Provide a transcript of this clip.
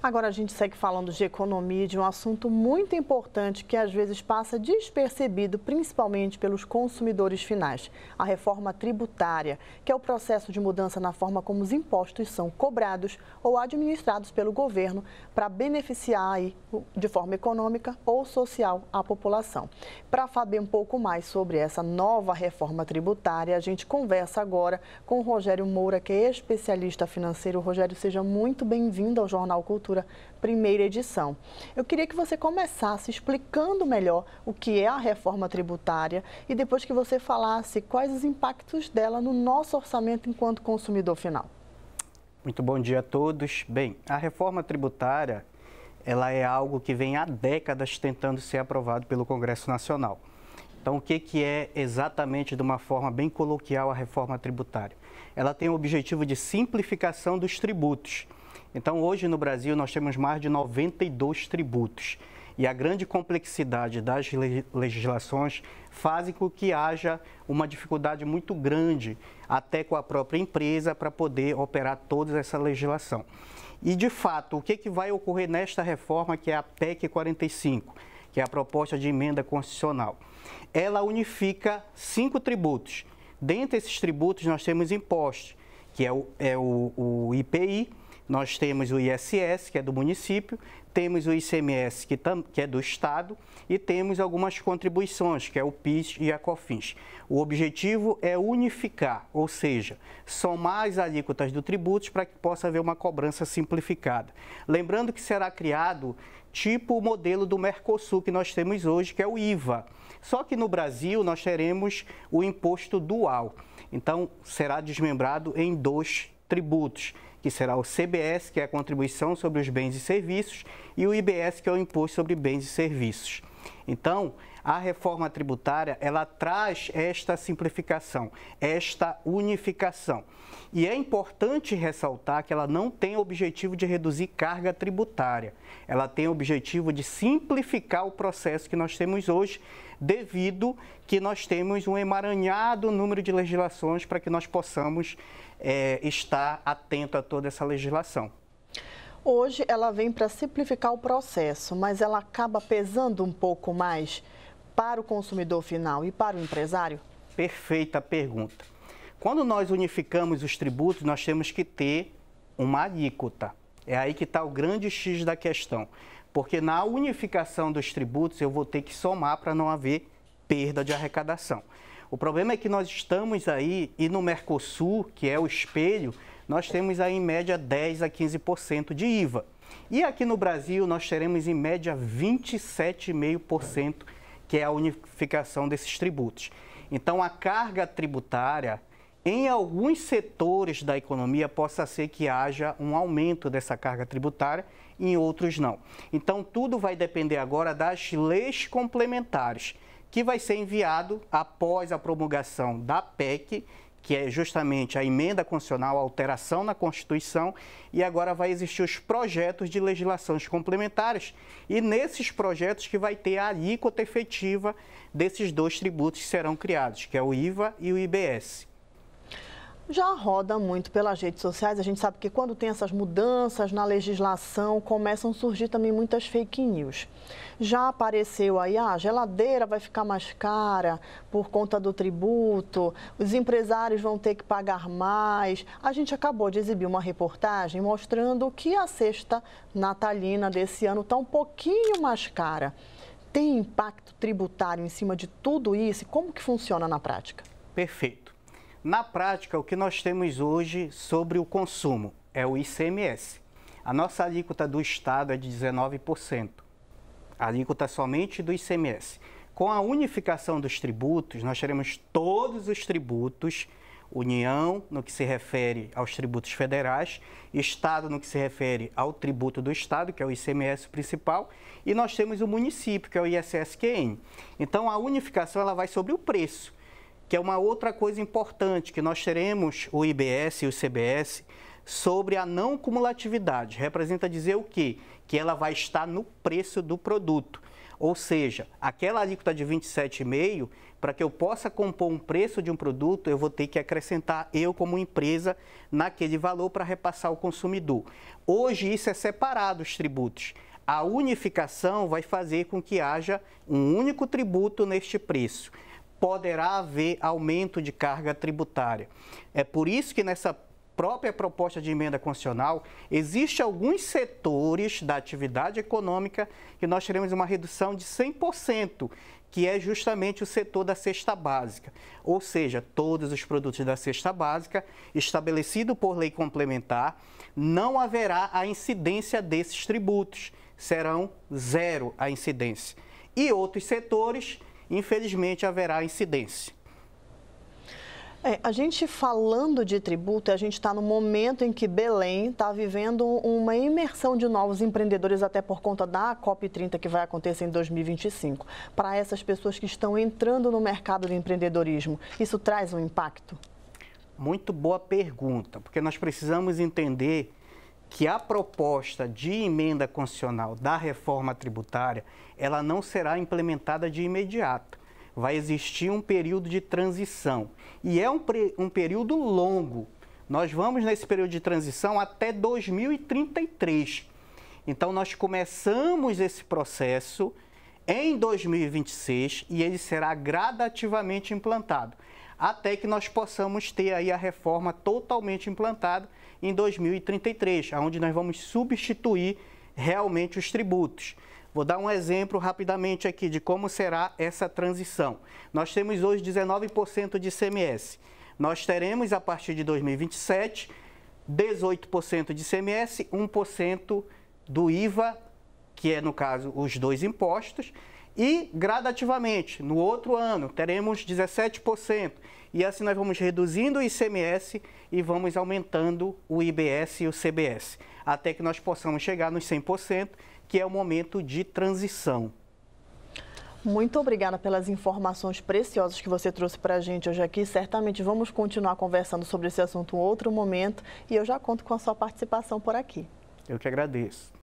Agora a gente segue falando de economia, de um assunto muito importante que às vezes passa despercebido, principalmente pelos consumidores finais: a reforma tributária, que é o processo de mudança na forma como os impostos são cobrados ou administrados pelo governo para beneficiar aí, de forma econômica ou social a população. Para saber um pouco mais sobre essa nova reforma tributária, a gente conversa agora com o Rogério Moura, que é especialista financeiro. Rogério, seja muito bem-vindo ao Jornal Cultura primeira edição. Eu queria que você começasse explicando melhor o que é a reforma tributária e depois que você falasse quais os impactos dela no nosso orçamento enquanto consumidor final. Muito bom dia a todos. Bem, a reforma tributária ela é algo que vem há décadas tentando ser aprovado pelo Congresso Nacional. Então, o que, que é exatamente, de uma forma bem coloquial, a reforma tributária? Ela tem o objetivo de simplificação dos tributos. Então, hoje no Brasil, nós temos mais de 92 tributos. E a grande complexidade das legislações faz com que haja uma dificuldade muito grande, até com a própria empresa, para poder operar toda essa legislação. E, de fato, o que, que vai ocorrer nesta reforma, que é a PEC 45, que é a proposta de emenda constitucional? Ela unifica cinco tributos. Dentre esses tributos, nós temos impostos, que é o, é o, o IPI, nós temos o ISS, que é do município, temos o ICMS, que, que é do Estado, e temos algumas contribuições, que é o PIS e a COFINS. O objetivo é unificar, ou seja, somar as alíquotas do tributo para que possa haver uma cobrança simplificada. Lembrando que será criado tipo o modelo do Mercosul que nós temos hoje, que é o IVA. Só que no Brasil nós teremos o imposto dual. Então será desmembrado em dois tributos que será o CBS, que é a contribuição sobre os bens e serviços, e o IBS, que é o imposto sobre bens e serviços. Então, a reforma tributária, ela traz esta simplificação, esta unificação. E é importante ressaltar que ela não tem o objetivo de reduzir carga tributária. Ela tem o objetivo de simplificar o processo que nós temos hoje, devido que nós temos um emaranhado número de legislações para que nós possamos é, estar atento a toda essa legislação. Hoje ela vem para simplificar o processo, mas ela acaba pesando um pouco mais para o consumidor final e para o empresário? Perfeita pergunta. Quando nós unificamos os tributos, nós temos que ter uma alíquota. É aí que está o grande X da questão. Porque na unificação dos tributos eu vou ter que somar para não haver perda de arrecadação. O problema é que nós estamos aí, e no Mercosul, que é o espelho, nós temos aí em média 10 a 15% de IVA. E aqui no Brasil nós teremos em média 27,5% que é a unificação desses tributos. Então, a carga tributária, em alguns setores da economia, possa ser que haja um aumento dessa carga tributária, em outros não. Então, tudo vai depender agora das leis complementares, que vai ser enviado após a promulgação da PEC que é justamente a emenda constitucional, a alteração na Constituição, e agora vai existir os projetos de legislações complementares, e nesses projetos que vai ter a alíquota efetiva desses dois tributos que serão criados, que é o IVA e o IBS já roda muito pelas redes sociais. A gente sabe que quando tem essas mudanças na legislação, começam a surgir também muitas fake news. Já apareceu aí, ah, a geladeira vai ficar mais cara por conta do tributo, os empresários vão ter que pagar mais. A gente acabou de exibir uma reportagem mostrando que a cesta natalina desse ano está um pouquinho mais cara. Tem impacto tributário em cima de tudo isso? Como que funciona na prática? Perfeito. Na prática, o que nós temos hoje sobre o consumo é o ICMS. A nossa alíquota do Estado é de 19%, alíquota somente do ICMS. Com a unificação dos tributos, nós teremos todos os tributos União, no que se refere aos tributos federais, Estado, no que se refere ao tributo do Estado, que é o ICMS principal, e nós temos o município, que é o ISSQN. Então, a unificação ela vai sobre o preço que é uma outra coisa importante que nós teremos o IBS e o CBS sobre a não cumulatividade. Representa dizer o quê? Que ela vai estar no preço do produto. Ou seja, aquela alíquota de 27,5, para que eu possa compor um preço de um produto, eu vou ter que acrescentar eu como empresa naquele valor para repassar ao consumidor. Hoje isso é separado os tributos. A unificação vai fazer com que haja um único tributo neste preço poderá haver aumento de carga tributária. É por isso que nessa própria proposta de emenda constitucional, existe alguns setores da atividade econômica que nós teremos uma redução de 100%, que é justamente o setor da cesta básica. Ou seja, todos os produtos da cesta básica, estabelecido por lei complementar, não haverá a incidência desses tributos, serão zero a incidência. E outros setores infelizmente haverá incidência. É, a gente falando de tributo, a gente está no momento em que Belém está vivendo uma imersão de novos empreendedores, até por conta da COP30 que vai acontecer em 2025. Para essas pessoas que estão entrando no mercado do empreendedorismo, isso traz um impacto? Muito boa pergunta, porque nós precisamos entender que a proposta de emenda constitucional da reforma tributária, ela não será implementada de imediato. Vai existir um período de transição e é um, um período longo. Nós vamos nesse período de transição até 2033. Então nós começamos esse processo em 2026 e ele será gradativamente implantado, até que nós possamos ter aí a reforma totalmente implantada em 2033, onde nós vamos substituir realmente os tributos. Vou dar um exemplo rapidamente aqui de como será essa transição. Nós temos hoje 19% de CMS. Nós teremos, a partir de 2027, 18% de CMS, 1% do IVA que é, no caso, os dois impostos, e gradativamente, no outro ano, teremos 17%. E assim nós vamos reduzindo o ICMS e vamos aumentando o IBS e o CBS, até que nós possamos chegar nos 100%, que é o momento de transição. Muito obrigada pelas informações preciosas que você trouxe para a gente hoje aqui. Certamente vamos continuar conversando sobre esse assunto em outro momento e eu já conto com a sua participação por aqui. Eu que agradeço.